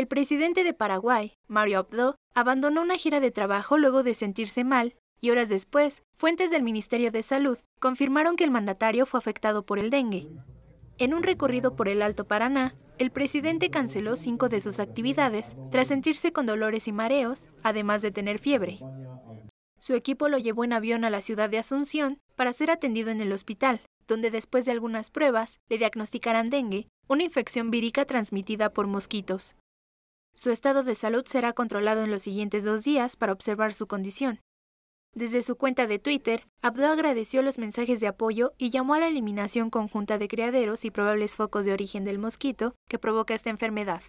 El presidente de Paraguay, Mario Abdo, abandonó una gira de trabajo luego de sentirse mal y horas después, fuentes del Ministerio de Salud confirmaron que el mandatario fue afectado por el dengue. En un recorrido por el Alto Paraná, el presidente canceló cinco de sus actividades tras sentirse con dolores y mareos, además de tener fiebre. Su equipo lo llevó en avión a la ciudad de Asunción para ser atendido en el hospital, donde después de algunas pruebas le diagnosticarán dengue, una infección vírica transmitida por mosquitos. Su estado de salud será controlado en los siguientes dos días para observar su condición. Desde su cuenta de Twitter, Abdo agradeció los mensajes de apoyo y llamó a la eliminación conjunta de criaderos y probables focos de origen del mosquito que provoca esta enfermedad.